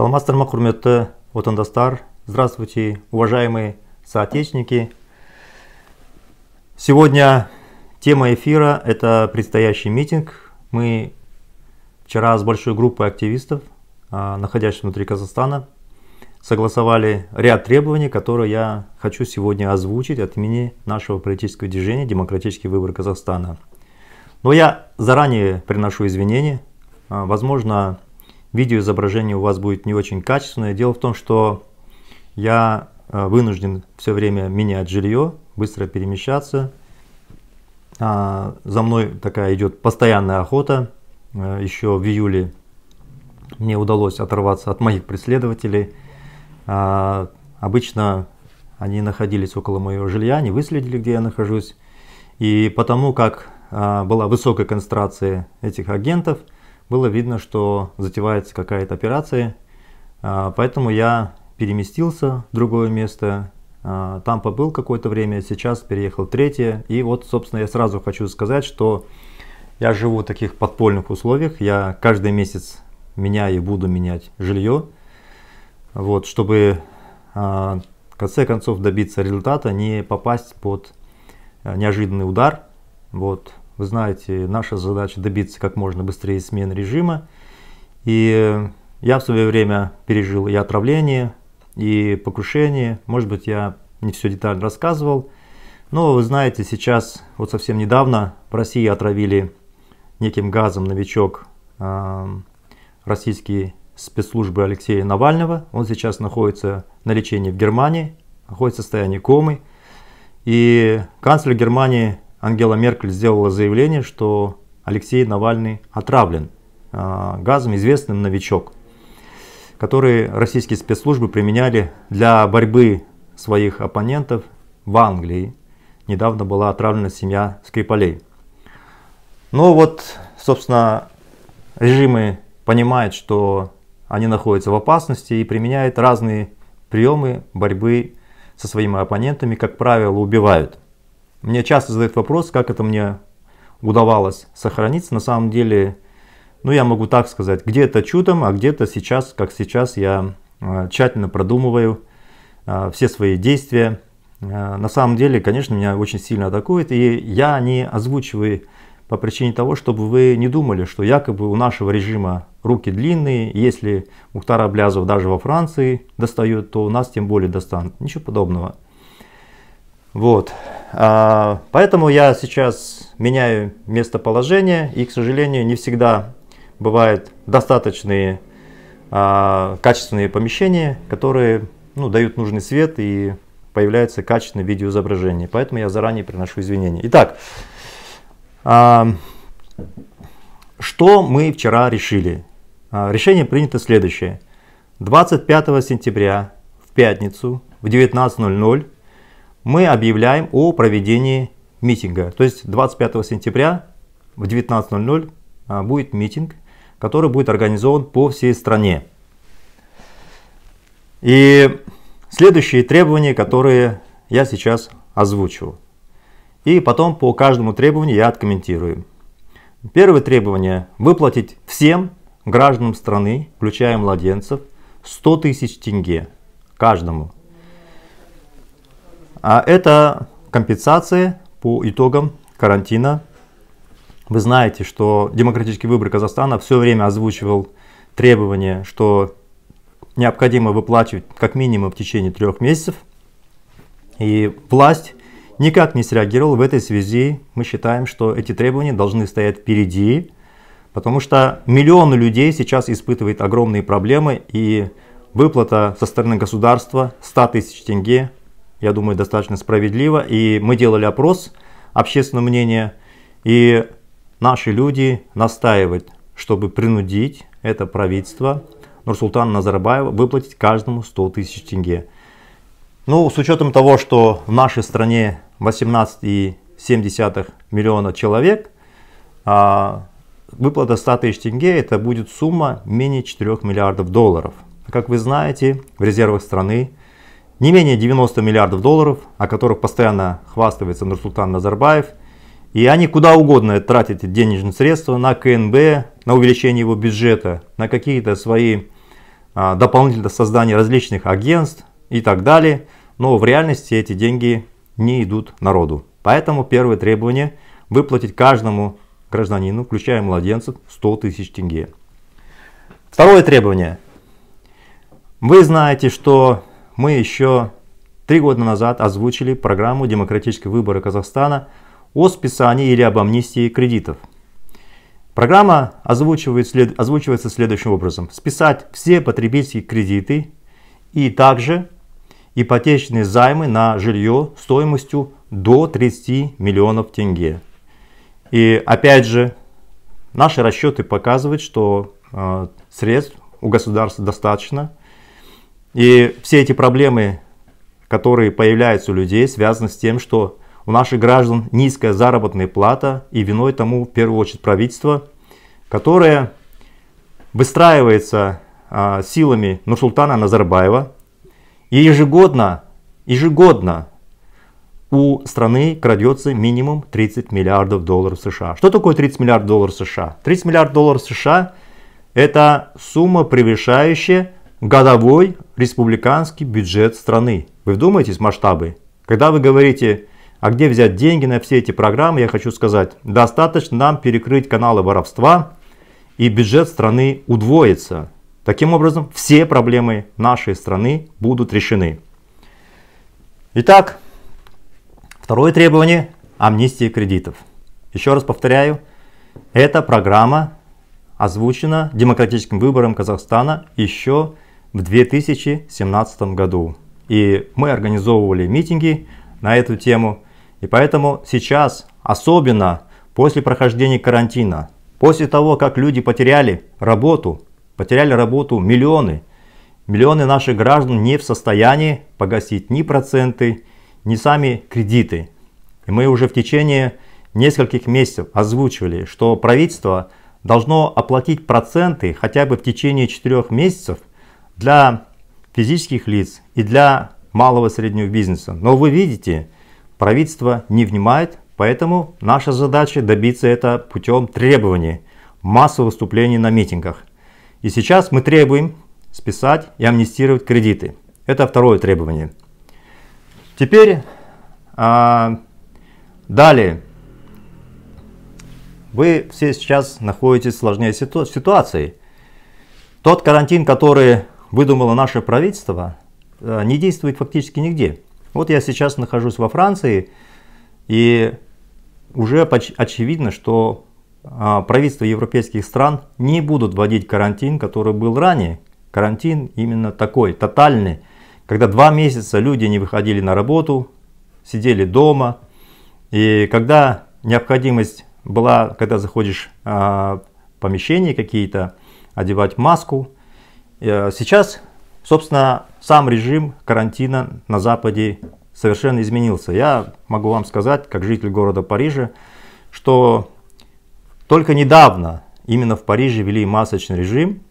саламатсыздар вот он Достар. здравствуйте уважаемые соотечественники сегодня тема эфира это предстоящий митинг мы вчера с большой группой активистов а, находящихся внутри казахстана согласовали ряд требований, которые я хочу сегодня озвучить от имени нашего политического движения «Демократический выбор Казахстана». Но я заранее приношу извинения. А, возможно, видеоизображение у вас будет не очень качественное. Дело в том, что я э, вынужден все время менять жилье, быстро перемещаться. А, за мной такая идет постоянная охота. Э, Еще в июле мне удалось оторваться от моих преследователей. А, обычно они находились около моего жилья, они выследили, где я нахожусь. И потому как а, была высокая концентрация этих агентов – было видно, что затевается какая-то операция, а, поэтому я переместился в другое место, а, там побыл какое-то время, сейчас переехал третье. И вот, собственно, я сразу хочу сказать, что я живу в таких подпольных условиях, я каждый месяц меняю и буду менять жилье, вот, чтобы а, в конце концов добиться результата, не попасть под неожиданный удар. Вот, вы знаете, наша задача добиться как можно быстрее смены режима. И я в свое время пережил и отравление, и покушение. Может быть, я не все детально рассказывал. Но вы знаете, сейчас, вот совсем недавно, в России отравили неким газом новичок а, российские спецслужбы Алексея Навального. Он сейчас находится на лечении в Германии, находится в состоянии комы. И канцлер Германии Ангела Меркель сделала заявление, что Алексей Навальный отравлен а, газом, известным новичок, который российские спецслужбы применяли для борьбы своих оппонентов в Англии. Недавно была отравлена семья Скрипалей. Но ну вот, собственно, режимы понимают, что они находятся в опасности и применяют разные приемы борьбы со своими оппонентами, как правило, убивают. Мне часто задают вопрос, как это мне удавалось сохраниться. На самом деле, ну я могу так сказать, где-то чудом, а где-то сейчас, как сейчас, я э, тщательно продумываю э, все свои действия. Э, на самом деле, конечно, меня очень сильно атакует, и я не озвучиваю по причине того, чтобы вы не думали, что якобы у нашего режима руки длинные, если Мухтара Аблязов даже во Франции достает, то у нас тем более достанут. Ничего подобного. Вот. А, поэтому я сейчас меняю местоположение и, к сожалению, не всегда бывают достаточные а, качественные помещения, которые ну, дают нужный свет и появляется качественное видеоизображение. Поэтому я заранее приношу извинения. Итак, а, что мы вчера решили? А, решение принято следующее. 25 сентября в пятницу в 19.00 мы объявляем о проведении митинга. То есть 25 сентября в 19.00 а, будет митинг, который будет организован по всей стране. И следующие требования, которые я сейчас озвучу. И потом по каждому требованию я откомментирую. Первое требование – выплатить всем гражданам страны, включая младенцев, 100 тысяч тенге каждому – а это компенсации по итогам карантина. Вы знаете, что демократический выбор Казахстана все время озвучивал требование, что необходимо выплачивать как минимум в течение трех месяцев. И власть никак не среагировала в этой связи. Мы считаем, что эти требования должны стоять впереди, потому что миллионы людей сейчас испытывают огромные проблемы, и выплата со стороны государства 100 тысяч тенге я думаю, достаточно справедливо. И мы делали опрос общественного мнения, и наши люди настаивают, чтобы принудить это правительство Нурсултана Назарбаева выплатить каждому 100 тысяч тенге. Ну, с учетом того, что в нашей стране 18,7 миллиона человек, а, выплата 100 тысяч тенге это будет сумма менее 4 миллиардов долларов. Как вы знаете, в резервах страны не менее 90 миллиардов долларов, о которых постоянно хвастается Нурсултан Назарбаев. И они куда угодно тратят денежные средства на КНБ, на увеличение его бюджета, на какие-то свои а, создание различных агентств и так далее. Но в реальности эти деньги не идут народу. Поэтому первое требование – выплатить каждому гражданину, включая младенцев, 100 тысяч тенге. Второе требование. Вы знаете, что мы еще три года назад озвучили программу «Демократические выборы Казахстана» о списании или об амнистии кредитов. Программа озвучивает, озвучивается следующим образом. Списать все потребительские кредиты и также ипотечные займы на жилье стоимостью до 30 миллионов тенге. И опять же, наши расчеты показывают, что э, средств у государства достаточно и все эти проблемы, которые появляются у людей, связаны с тем, что у наших граждан низкая заработная плата и виной тому в первую очередь правительство, которое выстраивается а, силами Нурсултана Назарбаева и ежегодно, ежегодно у страны крадется минимум 30 миллиардов долларов США. Что такое 30 миллиардов долларов США? 30 миллиардов долларов США это сумма, превышающая годовой республиканский бюджет страны. Вы вдумаетесь масштабы? Когда вы говорите, а где взять деньги на все эти программы, я хочу сказать, достаточно нам перекрыть каналы воровства, и бюджет страны удвоится. Таким образом, все проблемы нашей страны будут решены. Итак, второе требование – амнистия кредитов. Еще раз повторяю, эта программа озвучена демократическим выбором Казахстана еще в в 2017 году. И мы организовывали митинги на эту тему. И поэтому сейчас, особенно после прохождения карантина, после того, как люди потеряли работу, потеряли работу миллионы, миллионы наших граждан не в состоянии погасить ни проценты, ни сами кредиты. И мы уже в течение нескольких месяцев озвучивали, что правительство должно оплатить проценты хотя бы в течение четырех месяцев для физических лиц и для малого и среднего бизнеса. Но вы видите, правительство не внимает, поэтому наша задача добиться это путем требований, массовых выступлений на митингах. И сейчас мы требуем списать и амнистировать кредиты. Это второе требование. Теперь а, далее. Вы все сейчас находитесь в сложнее ситуации. Тот карантин, который выдумало наше правительство, э, не действует фактически нигде. Вот я сейчас нахожусь во Франции, и уже очевидно, что а, правительства европейских стран не будут вводить карантин, который был ранее. Карантин именно такой, тотальный, когда два месяца люди не выходили на работу, сидели дома, и когда необходимость была, когда заходишь а, в помещения какие-то, одевать маску – Э, сейчас, собственно, сам режим карантина на Западе совершенно изменился. Я могу вам сказать, как житель города Парижа, что только недавно именно в Париже вели масочный режим,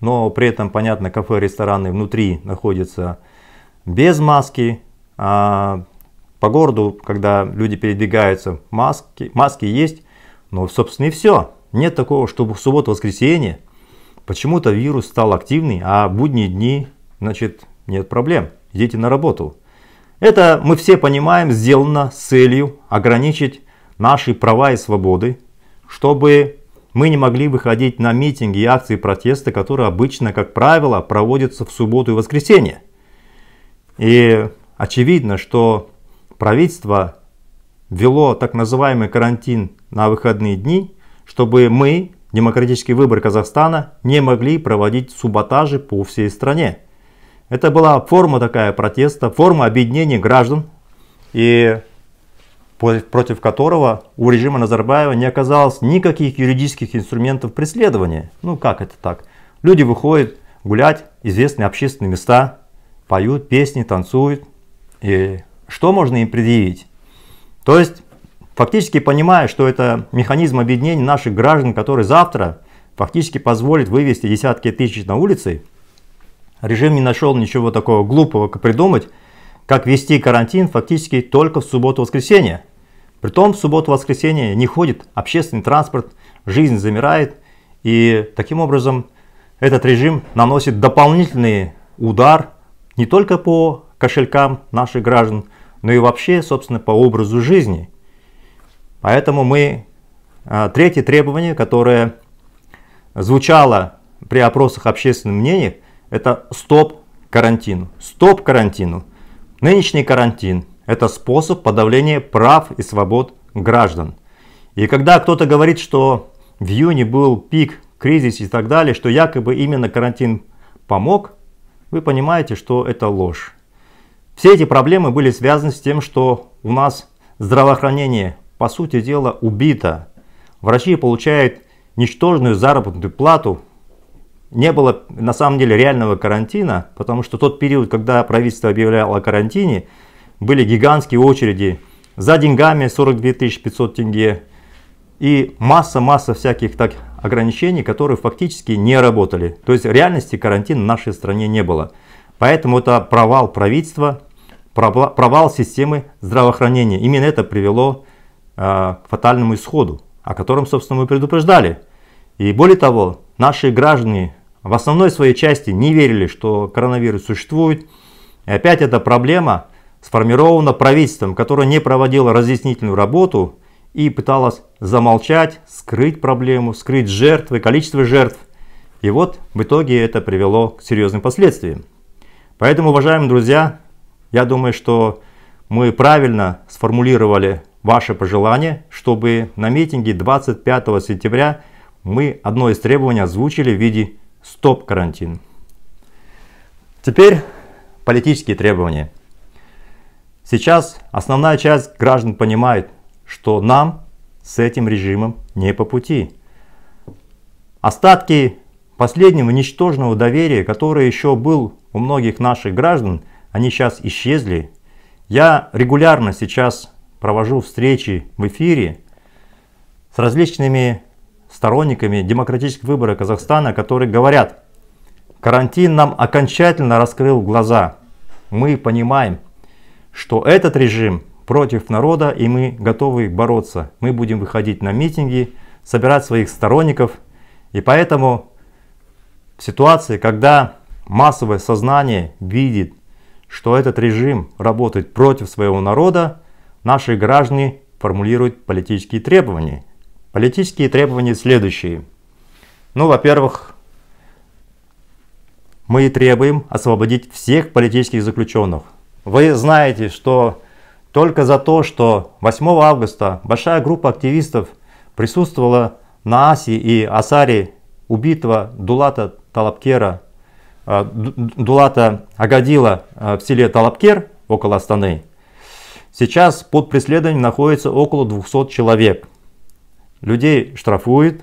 но при этом, понятно, кафе, рестораны внутри находятся без маски. А по городу, когда люди передвигаются, маски, маски есть, но, собственно, и все. Нет такого, чтобы в субботу-воскресенье – Почему-то вирус стал активный, а будние дни, значит, нет проблем. Идите на работу. Это, мы все понимаем, сделано с целью ограничить наши права и свободы, чтобы мы не могли выходить на митинги и акции протеста, которые обычно, как правило, проводятся в субботу и воскресенье. И очевидно, что правительство ввело так называемый карантин на выходные дни, чтобы мы демократические выборы Казахстана не могли проводить субботажи по всей стране. Это была форма такая протеста, форма объединения граждан, и против которого у режима Назарбаева не оказалось никаких юридических инструментов преследования. Ну как это так? Люди выходят гулять, известные общественные места, поют песни, танцуют. И что можно им предъявить? То есть фактически понимая, что это механизм объединения наших граждан, который завтра фактически позволит вывести десятки тысяч на улицы, режим не нашел ничего такого глупого, как придумать, как вести карантин фактически только в субботу-воскресенье. Притом в субботу-воскресенье не ходит общественный транспорт, жизнь замирает, и таким образом этот режим наносит дополнительный удар не только по кошелькам наших граждан, но и вообще, собственно, по образу жизни – Поэтому мы... А, третье требование, которое звучало при опросах общественного мнения, это стоп карантину. Стоп карантину. Нынешний карантин – это способ подавления прав и свобод граждан. И когда кто-то говорит, что в июне был пик, кризис и так далее, что якобы именно карантин помог, вы понимаете, что это ложь. Все эти проблемы были связаны с тем, что у нас здравоохранение по сути дела, убита. Врачи получают ничтожную заработную плату. Не было на самом деле реального карантина, потому что тот период, когда правительство объявляло о карантине, были гигантские очереди за деньгами 42 500 тенге и масса-масса всяких так ограничений, которые фактически не работали. То есть реальности карантина в нашей стране не было. Поэтому это провал правительства, провал системы здравоохранения. Именно это привело к Э, к фатальному исходу, о котором, собственно, мы предупреждали. И более того, наши граждане в основной своей части не верили, что коронавирус существует. И опять эта проблема сформирована правительством, которое не проводило разъяснительную работу и пыталось замолчать, скрыть проблему, скрыть жертвы, количество жертв. И вот в итоге это привело к серьезным последствиям. Поэтому, уважаемые друзья, я думаю, что мы правильно сформулировали Ваше пожелание, чтобы на митинге 25 сентября мы одно из требований озвучили в виде «стоп-карантин». Теперь политические требования. Сейчас основная часть граждан понимает, что нам с этим режимом не по пути. Остатки последнего ничтожного доверия, которое еще был у многих наших граждан, они сейчас исчезли. Я регулярно сейчас провожу встречи в эфире с различными сторонниками демократических выборов Казахстана, которые говорят, карантин нам окончательно раскрыл глаза. Мы понимаем, что этот режим против народа, и мы готовы бороться. Мы будем выходить на митинги, собирать своих сторонников. И поэтому в ситуации, когда массовое сознание видит, что этот режим работает против своего народа, Наши граждане формулируют политические требования. Политические требования следующие. Ну, во-первых, мы требуем освободить всех политических заключенных. Вы знаете, что только за то, что 8 августа большая группа активистов присутствовала на Аси и Асаре убитого Дулата Талапкера, э, Дулата Агадила э, в селе Талапкер около Астаны, Сейчас под преследованием находится около 200 человек. Людей штрафуют,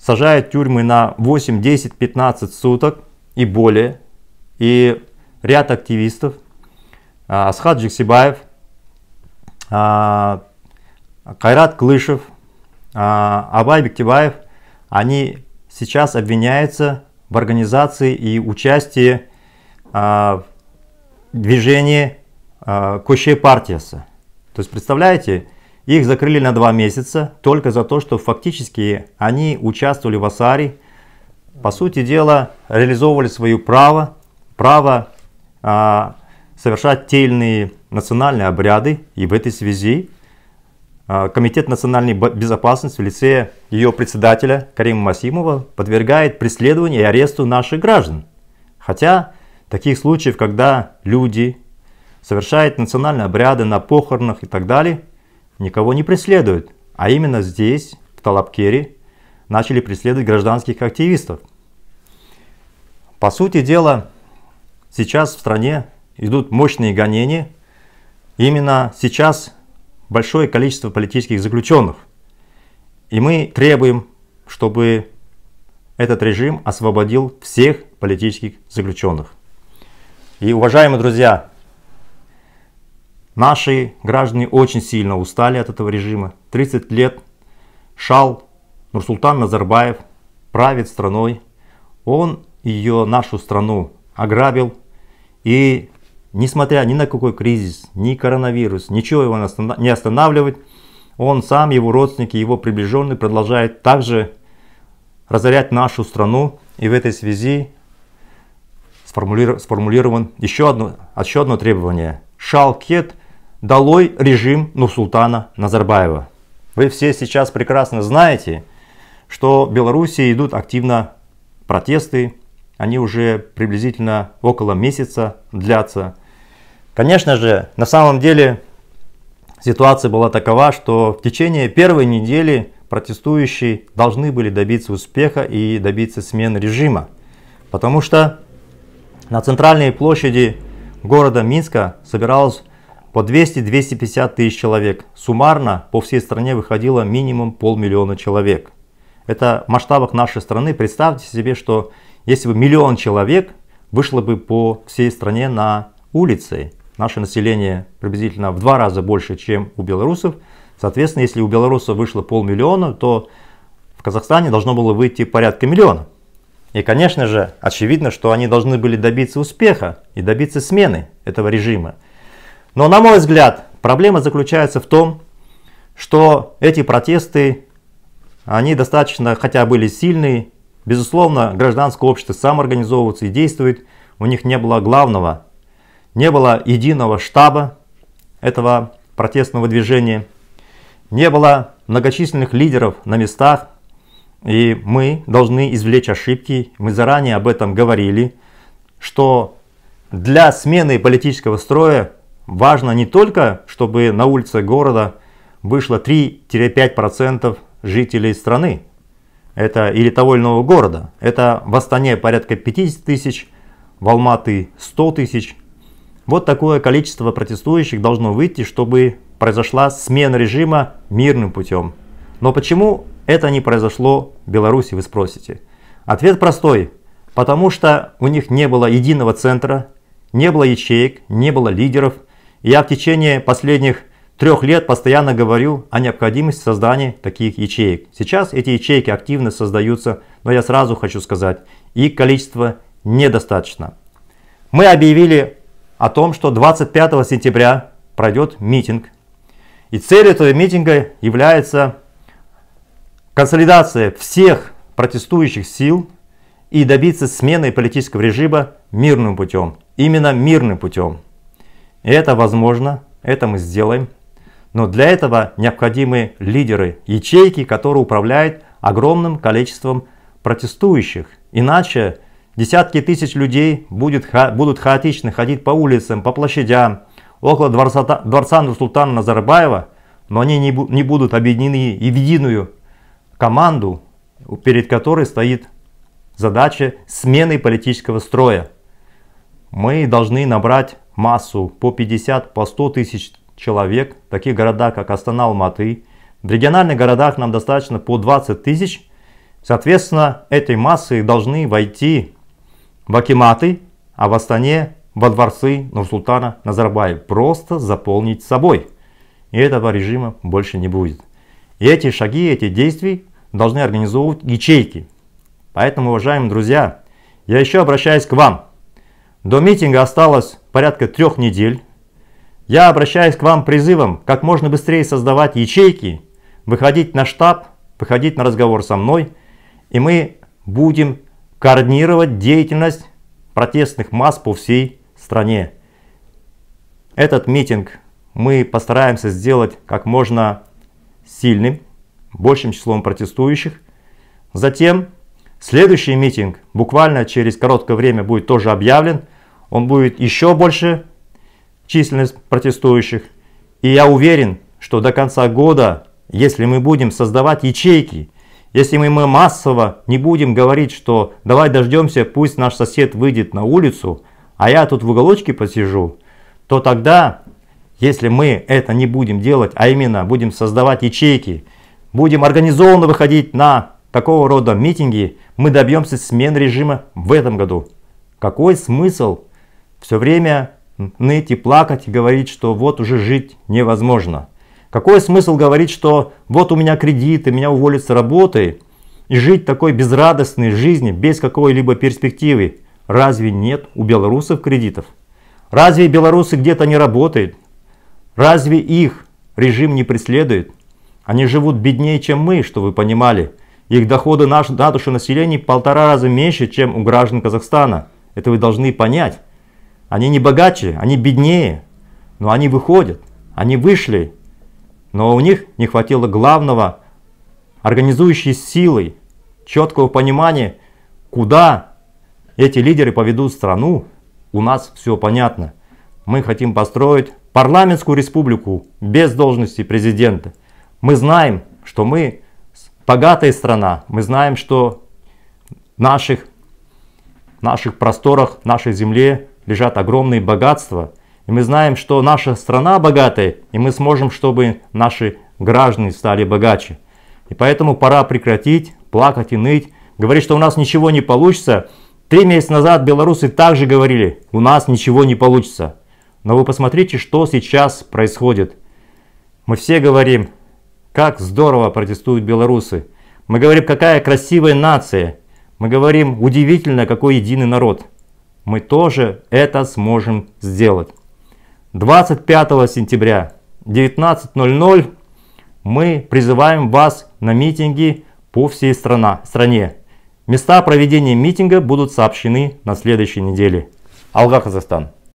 сажают тюрьмы на 8, 10, 15 суток и более. И ряд активистов, а, Асхат Джексибаев, а, Кайрат Клышев, а, Абай Бектибаев, они сейчас обвиняются в организации и участии в движении а, Кощей Партиаса. То есть, представляете, их закрыли на два месяца только за то, что фактически они участвовали в Асаре, по сути дела, реализовывали свое право, право а, совершать те или иные национальные обряды. И в этой связи а, Комитет национальной безопасности в лице ее председателя Карима Масимова подвергает преследованию и аресту наших граждан. Хотя таких случаев, когда люди совершает национальные обряды на похоронах и так далее, никого не преследуют. А именно здесь, в Талапкере, начали преследовать гражданских активистов. По сути дела, сейчас в стране идут мощные гонения. Именно сейчас большое количество политических заключенных. И мы требуем, чтобы этот режим освободил всех политических заключенных. И, уважаемые друзья, Наши граждане очень сильно устали от этого режима. 30 лет шал Нурсултан Назарбаев правит страной. Он ее, нашу страну, ограбил. И несмотря ни на какой кризис, ни коронавирус, ничего его не останавливает, он сам, его родственники, его приближенные продолжают также разорять нашу страну. И в этой связи сформулирован еще одно, еще одно требование. Шалкет – Долой режим Нурсултана Назарбаева. Вы все сейчас прекрасно знаете, что в Беларуси идут активно протесты. Они уже приблизительно около месяца длятся. Конечно же, на самом деле ситуация была такова, что в течение первой недели протестующие должны были добиться успеха и добиться смены режима. Потому что на центральной площади города Минска собиралось по 200-250 тысяч человек. Суммарно по всей стране выходило минимум полмиллиона человек. Это в масштабах нашей страны. Представьте себе, что если бы миллион человек вышло бы по всей стране на улицы, наше население приблизительно в два раза больше, чем у белорусов. Соответственно, если у белорусов вышло полмиллиона, то в Казахстане должно было выйти порядка миллиона. И, конечно же, очевидно, что они должны были добиться успеха и добиться смены этого режима. Но на мой взгляд, проблема заключается в том, что эти протесты, они достаточно, хотя были сильные, безусловно, гражданское общество самоорганизовывается и действует, у них не было главного, не было единого штаба этого протестного движения, не было многочисленных лидеров на местах, и мы должны извлечь ошибки, мы заранее об этом говорили, что для смены политического строя Важно не только, чтобы на улице города вышло 3-5% жителей страны, это или того или иного города. Это в Астане порядка 50 тысяч, в Алматы 100 тысяч. Вот такое количество протестующих должно выйти, чтобы произошла смена режима мирным путем. Но почему это не произошло в Беларуси, вы спросите? Ответ простой. Потому что у них не было единого центра, не было ячеек, не было лидеров – я в течение последних трех лет постоянно говорю о необходимости создания таких ячеек. Сейчас эти ячейки активно создаются, но я сразу хочу сказать, их количество недостаточно. Мы объявили о том, что 25 сентября пройдет митинг. И целью этого митинга является консолидация всех протестующих сил и добиться смены политического режима мирным путем. Именно мирным путем. И это возможно, это мы сделаем. Но для этого необходимы лидеры, ячейки, которые управляют огромным количеством протестующих. Иначе десятки тысяч людей будет, будут хаотично ходить по улицам, по площадям, около дворца, дворца Нурсултана Назарбаева, но они не, не будут объединены и в единую команду, перед которой стоит задача смены политического строя мы должны набрать массу по 50, по 100 тысяч человек, в таких городах, как Астана, Алматы. В региональных городах нам достаточно по 20 тысяч. Соответственно, этой массы должны войти в Акиматы, а в Астане во дворцы Нурсултана Назарбаев Просто заполнить собой. И этого режима больше не будет. И эти шаги, эти действия должны организовывать ячейки. Поэтому, уважаемые друзья, я еще обращаюсь к вам. До митинга осталось порядка трех недель. Я обращаюсь к вам призывом как можно быстрее создавать ячейки, выходить на штаб, выходить на разговор со мной, и мы будем координировать деятельность протестных масс по всей стране. Этот митинг мы постараемся сделать как можно сильным, большим числом протестующих. Затем следующий митинг буквально через короткое время будет тоже объявлен – он будет еще больше численность протестующих. И я уверен, что до конца года, если мы будем создавать ячейки, если мы массово не будем говорить, что давай дождемся, пусть наш сосед выйдет на улицу, а я тут в уголочке посижу, то тогда, если мы это не будем делать, а именно будем создавать ячейки, будем организованно выходить на такого рода митинги, мы добьемся смен режима в этом году. Какой смысл все время ныть и плакать, и говорить, что вот уже жить невозможно. Какой смысл говорить, что вот у меня кредит и меня уволят с работы, и жить такой безрадостной жизни, без какой-либо перспективы? Разве нет у белорусов кредитов? Разве белорусы где-то не работают? Разве их режим не преследует? Они живут беднее, чем мы, что вы понимали. Их доходы на душу населения полтора раза меньше, чем у граждан Казахстана. Это вы должны понять. Они не богаче, они беднее, но они выходят, они вышли, но у них не хватило главного, организующей силы, четкого понимания, куда эти лидеры поведут страну, у нас все понятно. Мы хотим построить парламентскую республику без должности президента. Мы знаем, что мы богатая страна, мы знаем, что наших, наших просторах, нашей земле лежат огромные богатства. И мы знаем, что наша страна богатая, и мы сможем, чтобы наши граждане стали богаче. И поэтому пора прекратить плакать и ныть, говорить, что у нас ничего не получится. Три месяца назад белорусы также говорили, у нас ничего не получится. Но вы посмотрите, что сейчас происходит. Мы все говорим, как здорово протестуют белорусы. Мы говорим, какая красивая нация. Мы говорим, удивительно, какой единый народ мы тоже это сможем сделать. 25 сентября 19.00 мы призываем вас на митинги по всей страна, стране. Места проведения митинга будут сообщены на следующей неделе. Алга, Казахстан.